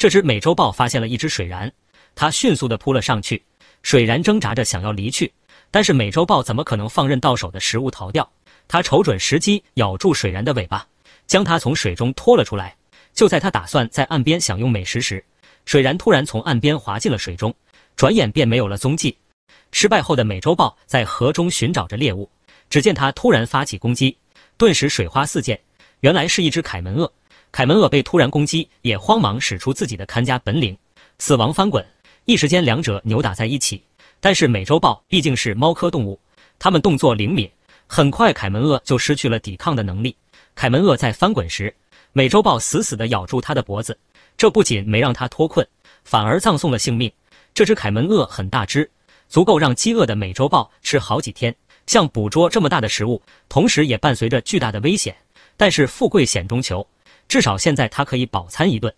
这只美洲豹发现了一只水蚺，它迅速的扑了上去。水蚺挣扎着想要离去，但是美洲豹怎么可能放任到手的食物逃掉？它瞅准时机，咬住水蚺的尾巴，将它从水中拖了出来。就在它打算在岸边享用美食时，水蚺突然从岸边滑进了水中，转眼便没有了踪迹。失败后的美洲豹在河中寻找着猎物，只见它突然发起攻击，顿时水花四溅，原来是一只凯门鳄。凯门鳄被突然攻击，也慌忙使出自己的看家本领——死亡翻滚。一时间，两者扭打在一起。但是美洲豹毕竟是猫科动物，它们动作灵敏，很快凯门鳄就失去了抵抗的能力。凯门鳄在翻滚时，美洲豹死死地咬住它的脖子，这不仅没让它脱困，反而葬送了性命。这只凯门鳄很大只，足够让饥饿的美洲豹吃好几天。像捕捉这么大的食物，同时也伴随着巨大的危险。但是富贵险中求。至少现在，他可以饱餐一顿。